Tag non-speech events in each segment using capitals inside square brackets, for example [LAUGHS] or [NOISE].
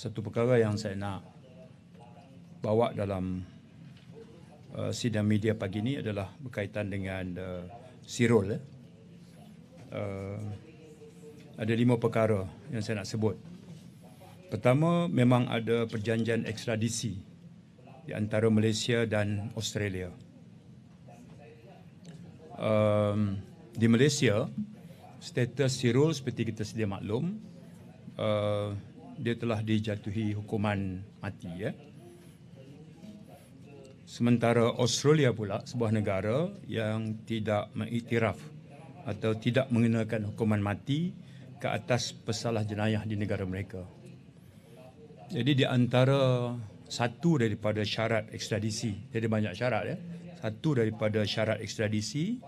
satu perkara yang saya nak bawa dalam uh, sidang media pagi ini adalah berkaitan dengan uh, Sirol. Eh. Uh, ada lima perkara yang saya nak sebut. Pertama, memang ada perjanjian ekstradisi di antara Malaysia dan Australia. Um, di Malaysia, status Sirul seperti kita sedia maklum, uh, dia telah dijatuhi hukuman mati ya. Sementara Australia pula sebuah negara yang tidak mengiktiraf atau tidak mengenakan hukuman mati ke atas pesalah jenayah di negara mereka. Jadi di antara satu daripada syarat ekstradisi, jadi banyak syarat ya. Satu daripada syarat ekstradisi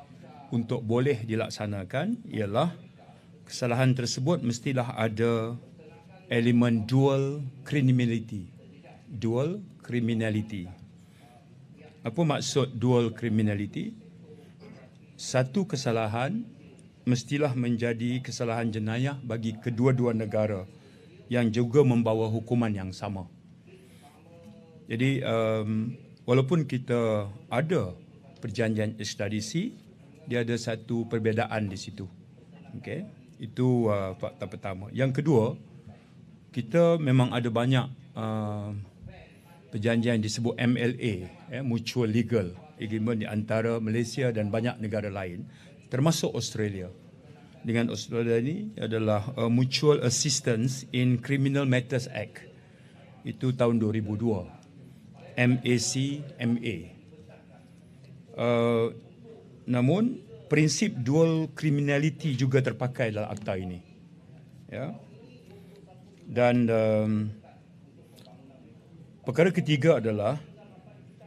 untuk boleh dilaksanakan ialah kesalahan tersebut mestilah ada elemen dual criminality. Dual criminality. Apa maksud dual criminality? Satu kesalahan mestilah menjadi kesalahan jenayah bagi kedua-dua negara yang juga membawa hukuman yang sama. Jadi um, walaupun kita ada perjanjian ekstradisi, dia ada satu perbezaan di situ. Okey, itu uh, fakta pertama. Yang kedua, kita memang ada banyak uh, perjanjian disebut MLA, eh, Mutual Legal Agreement di antara Malaysia dan banyak negara lain, termasuk Australia. Dengan Australia ini adalah uh, Mutual Assistance in Criminal Matters Act. Itu tahun 2002. MACMA. Uh, namun, prinsip dual criminality juga terpakai dalam akta ini. Ya. Yeah dan um, perkara ketiga adalah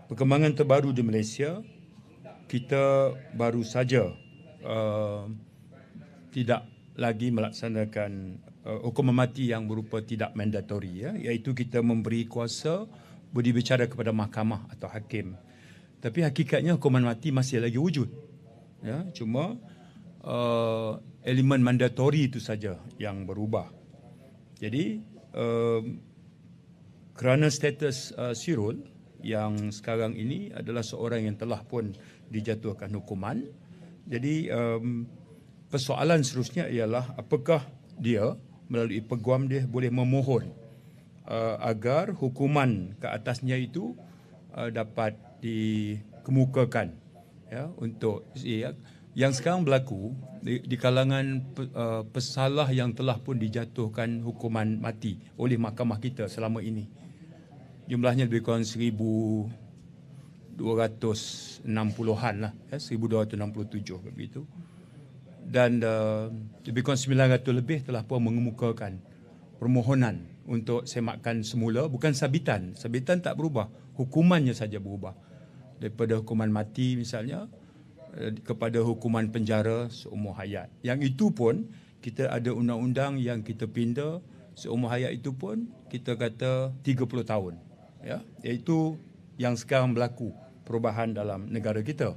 perkembangan terbaru di Malaysia kita baru saja uh, tidak lagi melaksanakan uh, hukuman mati yang berupa tidak mandatory ya iaitu kita memberi kuasa budi bicara kepada mahkamah atau hakim tapi hakikatnya hukuman mati masih lagi wujud ya cuma uh, elemen mandatory itu saja yang berubah jadi um, kerana status uh, Sirul yang sekarang ini adalah seorang yang telah pun dijatuhkan hukuman. Jadi um, persoalan seterusnya ialah apakah dia melalui peguam dia boleh memohon uh, agar hukuman ke atasnya itu uh, dapat dikemukakan ya untuk ya, yang sekarang berlaku di, di kalangan uh, pesalah yang telah pun dijatuhkan hukuman mati oleh mahkamah kita selama ini jumlahnya lebih kurang 1260-an lah ya 1267 begitu dan uh, lebih kurang 900 lebih telah pun mengemukakan permohonan untuk semakan semula bukan sabitan sabitan tak berubah hukumannya saja berubah daripada hukuman mati misalnya Eh, kepada hukuman penjara seumur hayat. Yang itu pun kita ada undang-undang yang kita pinda seumur hayat itu pun kita kata 30 tahun. Ya, iaitu yang sekarang berlaku perubahan dalam negara kita.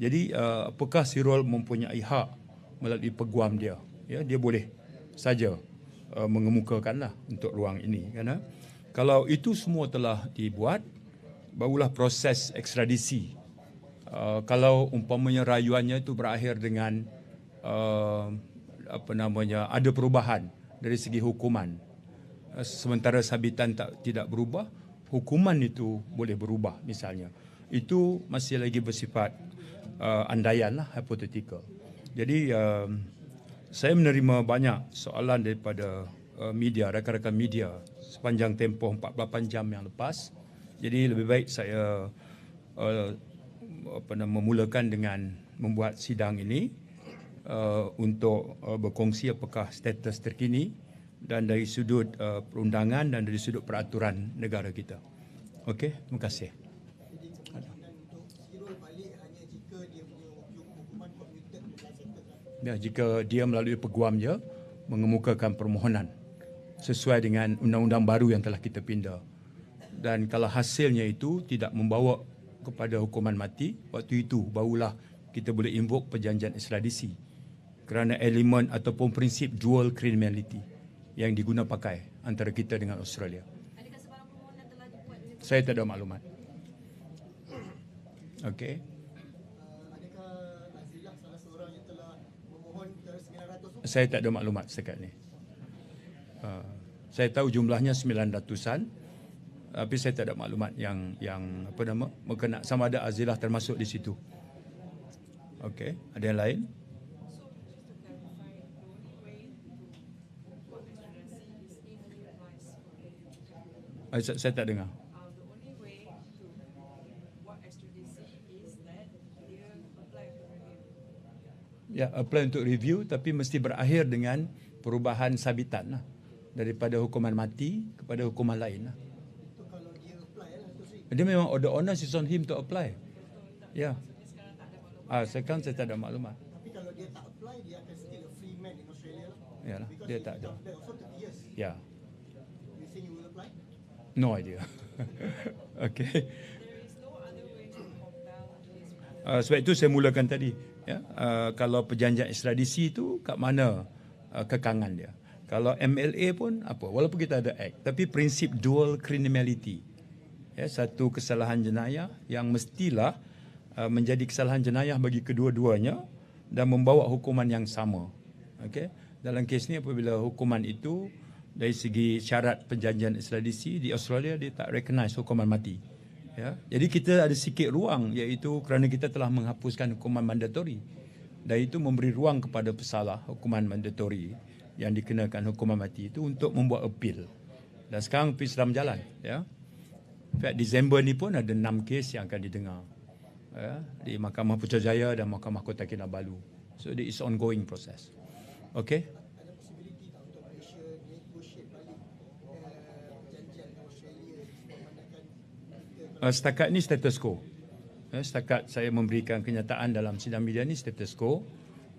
Jadi uh, apakah Sirol mempunyai hak melalui peguam dia? Ya, dia boleh saja uh, mengemukakanlah untuk ruang ini kerana kalau itu semua telah dibuat barulah proses ekstradisi Uh, kalau umpamanya rayuannya itu berakhir dengan uh, apa namanya ada perubahan dari segi hukuman uh, sementara sabitan tak tidak berubah hukuman itu boleh berubah misalnya itu masih lagi bersifat uh, andaian lah hypothetical jadi uh, saya menerima banyak soalan daripada uh, media rakan-rakan media sepanjang tempoh 48 jam yang lepas jadi lebih baik saya uh, pernah memulakan dengan membuat sidang ini uh, untuk uh, berkongsi apakah status terkini dan dari sudut uh, perundangan dan dari sudut peraturan negara kita. Okey, terima kasih. Ya, jika dia melalui peguamnya mengemukakan permohonan sesuai dengan undang-undang baru yang telah kita pindah dan kalau hasilnya itu tidak membawa kepada hukuman mati waktu itu barulah kita boleh invoke perjanjian ekstradisi kerana elemen ataupun prinsip dual criminality yang diguna pakai antara kita dengan Australia. Saya tak ada maklumat. Okey. Saya tak ada maklumat setakat ni. Uh, saya tahu jumlahnya 900-an tapi saya tak ada maklumat yang yang apa nama berkena sama ada Azilah termasuk di situ. Okey, ada yang lain? Eh, saya, saya tak dengar. Ya, apply untuk review tapi mesti berakhir dengan perubahan sabitan lah, daripada hukuman mati kepada hukuman lain lah dia memang order owner is on him to apply. Ya. Ah, sekarang saya tak ada maklumat. Tapi kalau dia tak apply, dia akan still a free man in Australia lah. Yalah, Because dia tak ada. Because he's Ya. You think you will apply? No idea. [LAUGHS] okay. Uh, sebab itu saya mulakan tadi. Ya? Uh, kalau perjanjian ekstradisi itu, kat mana uh, ah, kekangan dia? Kalau MLA pun apa? Walaupun kita ada act. Tapi prinsip dual criminality ya, satu kesalahan jenayah yang mestilah uh, menjadi kesalahan jenayah bagi kedua-duanya dan membawa hukuman yang sama. Okey. Dalam kes ini apabila hukuman itu dari segi syarat perjanjian ekstradisi di Australia dia tak recognize hukuman mati. Ya. Jadi kita ada sikit ruang iaitu kerana kita telah menghapuskan hukuman mandatori Dan itu memberi ruang kepada pesalah hukuman mandatori yang dikenakan hukuman mati itu untuk membuat appeal. Dan sekarang appeal sedang berjalan. Ya. Pada Disember ni pun ada enam kes yang akan didengar ya, di Mahkamah Putrajaya dan Mahkamah Kota Kinabalu. So it is ongoing process. Okay. Uh, setakat ni status quo. Uh, setakat saya memberikan kenyataan dalam sidang media ni status quo.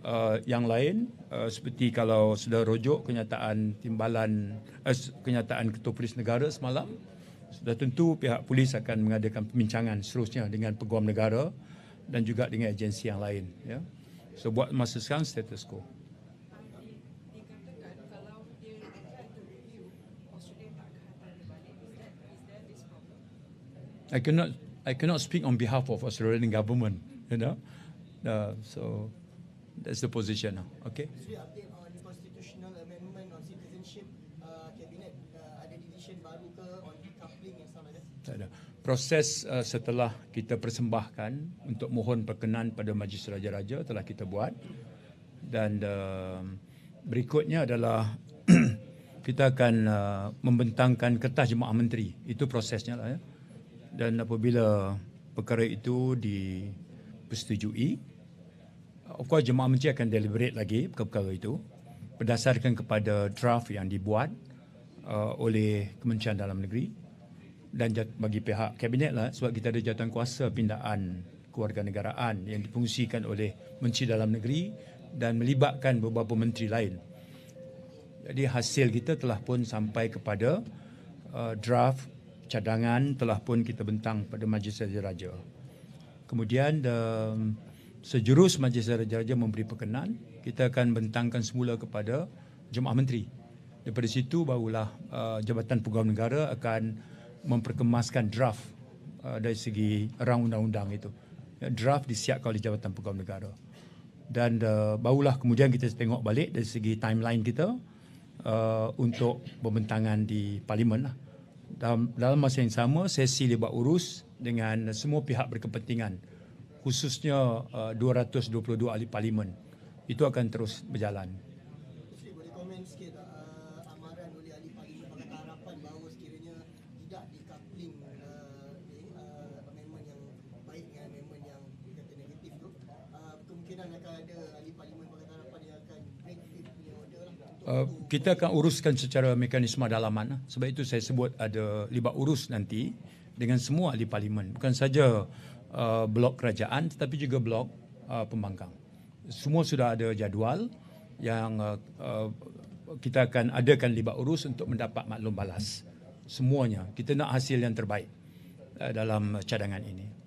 Uh, yang lain uh, seperti kalau sudah rojok kenyataan timbalan uh, kenyataan ketua polis negara semalam sudah tentu pihak polis akan mengadakan pembincangan seterusnya dengan peguam negara dan juga dengan agensi yang lain. Ya. So buat masa sekarang status quo. I cannot I cannot speak on behalf of Australian government, you know. Uh, so that's the position. now. Okay. proses uh, setelah kita persembahkan untuk mohon perkenan pada Majlis Raja-Raja telah kita buat dan uh, berikutnya adalah [CLEARS THROAT] kita akan uh, membentangkan kertas jemaah menteri itu prosesnya lah ya dan apabila perkara itu dipersetujui of course jemaah menteri akan deliberate lagi perkara itu berdasarkan kepada draft yang dibuat uh, oleh Kementerian Dalam Negeri dan bagi pihak kabinet lah sebab kita ada jawatan kuasa pindaan negaraan yang difungsikan oleh Menteri Dalam Negeri dan melibatkan beberapa menteri lain. Jadi hasil kita telah pun sampai kepada uh, draft cadangan telah pun kita bentang pada Majlis Raja-Raja. Kemudian uh, sejurus Majlis Raja-Raja memberi perkenan, kita akan bentangkan semula kepada Jemaah Menteri. Daripada situ barulah uh, Jabatan Pegawai Negara akan memperkemaskan draft uh, dari segi rang undang-undang itu. Ya, draft disiapkan oleh Jabatan Pegawai Negara. Dan uh, barulah kemudian kita tengok balik dari segi timeline kita uh, untuk pembentangan di Parlimen. Lah. Dalam, dalam masa yang sama, sesi dibuat urus dengan semua pihak berkepentingan, khususnya uh, 222 ahli Parlimen. Itu akan terus berjalan. Lah. Uh, kita akan uruskan secara mekanisme dalaman ah. sebab itu saya sebut ada libat urus nanti dengan semua ahli parlimen bukan saja uh, blok kerajaan tetapi juga blok uh, pembangkang semua sudah ada jadual yang uh, uh, kita akan adakan libat urus untuk mendapat maklum balas semuanya kita nak hasil yang terbaik uh, dalam cadangan ini